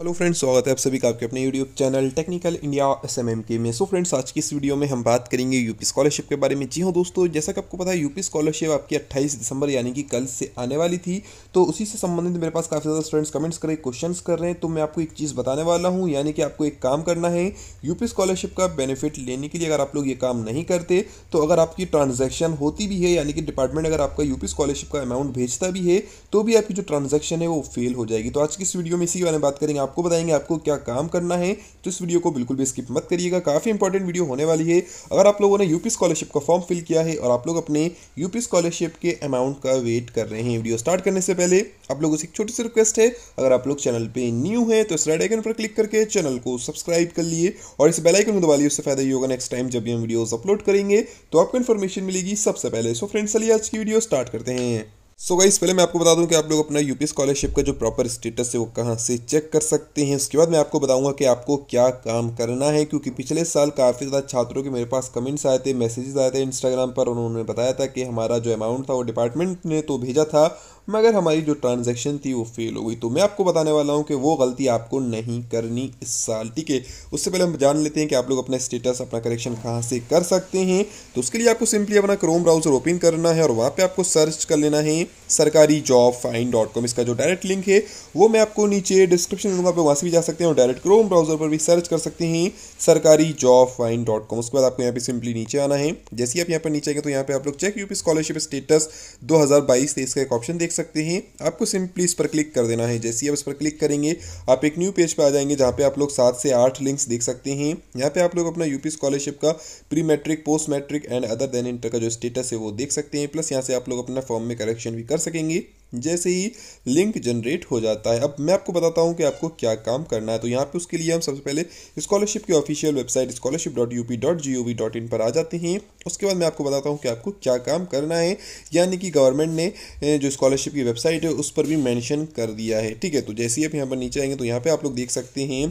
hello friends स्वागत है आप सभी का आपके अपने YouTube channel technical India SMM के में सो so फ्रेंड्स आज की इस वीडियो में हम बात करेंगे यूपी स्कॉलरशिप के बारे में जी हाँ दोस्तों जैसा कि आपको पता है यूपी स्कॉलरशिप आपकी 28 दिसंबर यानी कि कल से आने वाली थी तो उसी से संबंधित मेरे पास काफ़ी ज़्यादा स्टूडेंट्स कमेंट्स कर रहे क्वेश्चन कर रहे हैं तो मैं आपको एक चीज़ बताने वाला हूँ यानी कि आपको एक काम करना है यूपी स्कॉलरशिप का बेनिफिट लेने के लिए अगर आप लोग ये काम नहीं करते तो अगर आपकी ट्रांजेक्शन होती भी है यानी कि डिपार्टमेंट अगर आपका यूपी स्कॉलरशिप का अमाउंट भेजता भी है तो भी आपकी जो ट्रांजेक्शन है वो फेल हो जाएगी तो आज की इस वीडियो में इसी बारे में बात करेंगे आपको बताएंगे आपको क्या काम करना है तो इस वीडियो को बिल्कुल भी स्किप मत करिएगा काफ़ी इंपॉर्टेंट वीडियो होने वाली है अगर आप लोगों ने यूपी स्कॉलरशिप का फॉर्म फिल किया है और आप लोग अपने यूपी स्कॉलरशिप के अमाउंट का वेट कर रहे हैं वीडियो स्टार्ट करने से पहले आप लोगों से एक छोटी सी रिक्वेस्ट है अगर आप लोग चैनल पर न्यू है तो इस रेड आइकन पर क्लिक करके चैनल को सब्सक्राइब कर लिए और इस बेल आइकन को दबा लिए उससे फायदा ही होगा नेक्स्ट टाइम जब भी हम वीडियोज अपलोड करेंगे तो आपको इन्फॉर्मेशन मिलेगी सबसे पहले सो फ्रेंड्स चलिए आज की वीडियो स्टार्ट करते हैं सो गाइस पहले मैं आपको बता दूं कि आप लोग अपना यूपी स्कॉलरशिप का जो प्रॉपर स्टेटस है वो कहाँ से चेक कर सकते हैं उसके बाद मैं आपको बताऊंगा कि आपको क्या काम करना है क्योंकि पिछले साल काफ़ी ज़्यादा छात्रों के मेरे पास कमेंट्स आए थे मैसेजेस आए थे इंस्टाग्राम पर उन्होंने बताया था कि हमारा जो अमाउंट था वो डिपार्टमेंट ने तो भेजा था मगर हमारी जो ट्रांजैक्शन थी वो फेल हो गई तो मैं आपको बताने वाला हूँ कि वो गलती आपको नहीं करनी इस साल ठीक है उससे पहले हम जान लेते हैं कि आप लोग अपना स्टेटस अपना करेक्शन कहाँ से कर सकते हैं तो उसके लिए आपको सिंपली अपना क्रोम ब्राउज़र ओपन करना है और वहाँ पर आपको सर्च कर लेना है सरकारी जॉब फाइन डॉट कॉम इसका जो डायरेक्ट लिंक है वो मैं आपको नीचे डिस्क्रिप्शन दूंगा आप वहाँ से भी जा सकते हैं और डायरेक्ट क्रोम ब्राउजर पर भी सर्च कर सकते हैं सरकारी जॉब फाइन डॉट कॉम उसके बाद आपको यहाँ पे सिंपली नीचे आना है जैसे ही आप यहाँ पर नीचे आएंगे तो यहाँ पे आप लोग चेक यूपी स्कॉलरशिप स्टेटस दो हज़ार बाईस तेईस का एक ऑप्शन देख सकते हैं आपको सिंपली इस पर क्लिक कर देना है जैसे ही आप इस पर क्लिक करेंगे आप एक न्यू पेज पर आ जाएंगे जहाँ पे आप लोग सात से आठ लिंक्स देख सकते हैं यहाँ पे आप लोग अपना यूपी स्कॉलरशिप का pre matric post matric and other than inter का जो स्टेटस है वो देख सकते हैं प्लस यहाँ से आप लोग अपना फॉर्म में करेक्शन भी कर कर सकेंगे जैसे ही लिंक जनरेट हो जाता है अब मैं आपको बताता हूँ कि आपको क्या काम करना है तो यहाँ पे उसके लिए हम सबसे पहले स्कॉलरशिप की official website scholarship dot U P dot G O V dot in पर आ जाते हैं उसके बाद मैं आपको बताता हूँ कि आपको क्या काम करना है यानी कि गवर्नमेंट ने जो स्कॉलरशिप की वेबसाइट है उस पर भी मैंशन कर दिया है ठीक है तो जैसे ही आप यहाँ पर नीचे आएंगे तो यहाँ पर आप लोग देख सकते हैं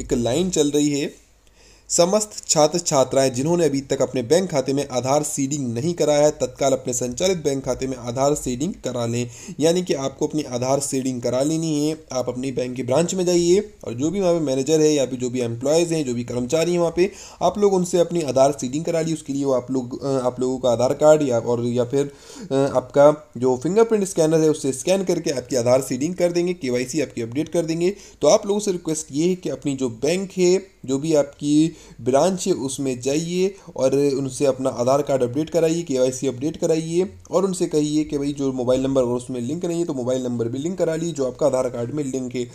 एक लाइन चल रही है समस्त छात्र छात्राएं जिन्होंने अभी तक अपने बैंक खाते में आधार सीडिंग नहीं कराया है तत्काल अपने संचालित बैंक खाते में आधार सीडिंग करा लें यानी कि आपको अपनी आधार सीडिंग करा लेनी है आप अपनी बैंक की ब्रांच में जाइए और जो भी वहाँ पे मैनेजर है या फिर जो भी एम्प्लॉयज़ हैं जो भी कर्मचारी हैं वहाँ पर आप लोग उनसे अपनी आधार सीडिंग करा ली उसके लिए वो आप लोग आप लोगों का आधार कार्ड या और या फिर आपका जो फिंगरप्रिंट स्कैनर है उससे स्कैन करके आपकी आधार सीडिंग कर देंगे के आपकी अपडेट कर देंगे तो आप लोगों से रिक्वेस्ट ये है कि अपनी जो बैंक है जो भी आपकी ब्रांच है उसमें जाइए और उनसे अपना आधार कार्ड अपडेट कराइए के अपडेट कराइए और उनसे कहिए कि भाई जो मोबाइल नंबर और उसमें लिंक नहीं है तो मोबाइल नंबर भी लिंक करा लीजिए जो आपका आधार कार्ड में लिंक है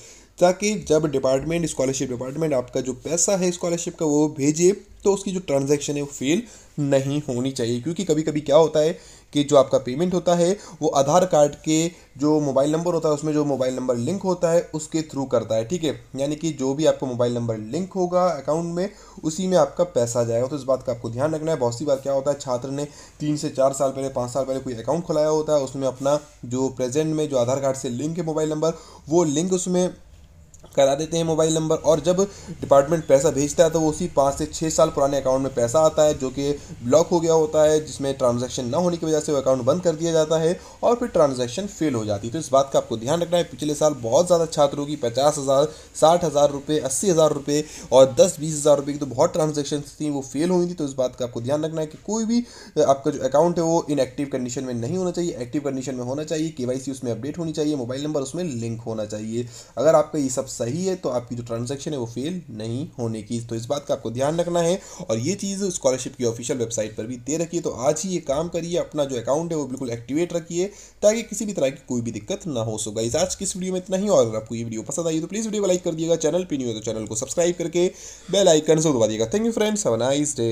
ताकि जब डिपार्टमेंट स्कॉलरशिप डिपार्टमेंट आपका जो पैसा है स्कॉलरशिप का वो भेजे तो उसकी जो ट्रांजैक्शन है वो फेल नहीं होनी चाहिए क्योंकि कभी कभी क्या होता है कि जो आपका पेमेंट होता है वो आधार कार्ड के जो मोबाइल नंबर होता है उसमें जो मोबाइल नंबर लिंक होता है उसके थ्रू करता है ठीक है यानी कि जो भी आपका मोबाइल नंबर लिंक होगा अकाउंट में उसी में आपका पैसा जाएगा तो इस बात का आपको ध्यान रखना है बहुत सी बार क्या होता है छात्र ने तीन से चार साल पहले पाँच साल पहले कोई अकाउंट खुलाया होता है उसमें अपना जो प्रेजेंट में जो आधार कार्ड से लिंक है मोबाइल नंबर वो लिंक उसमें करा देते हैं मोबाइल नंबर और जब डिपार्टमेंट पैसा भेजता है तो वो उसी पाँच से छः साल पुराने अकाउंट में पैसा आता है जो कि ब्लॉक हो गया होता है जिसमें ट्रांजेक्शन ना होने की वजह से वो अकाउंट बंद कर दिया जाता है और फिर ट्रांजेक्शन फेल हो जाती है तो इस बात का आपको ध्यान रखना है पिछले साल बहुत ज़्यादा छात्रों की पचास हज़ार साठ हज़ार रुपये अस्सी हज़ार रुपये और दस बीस हज़ार रुपये की तो बहुत ट्रांजेक्शन थी वो फेल हुई थी तो इस बात का आपको ध्यान रखना है कि कोई भी आपका जो अकाउंट है वो इनएक्टिव कंडीशन में नहीं होना चाहिए एक्टिव कंडीशन में होना चाहिए के उसमें अपडेट होनी चाहिए मोबाइल नंबर उसमें लिंक होना चाहिए अगर आपका ये सब सही सही है तो आपकी जो ट्रांजेक्शन है वो फेल नहीं होने की तो इस बात का आपको ध्यान रखना है और ये चीज़ स्कॉलरशिप की ऑफिशियल वेबसाइट पर भी दे रखिए तो आज ही ये काम करिए अपना जो अकाउंट है वो बिल्कुल एक्टिवेट रखिए ताकि किसी भी तरह की कोई भी दिक्कत ना हो सो गाइज आज किस वीडियो में इतना ही और अगर आपको ये वीडियो पसंद आई तो प्लीज़ वीडियो लाइक कर दिएगा चैनल पर नहीं हो तो चैनल को सब्सक्राइब करके बेल आइकन जरूर दबा दिएगा thank you friends have nice day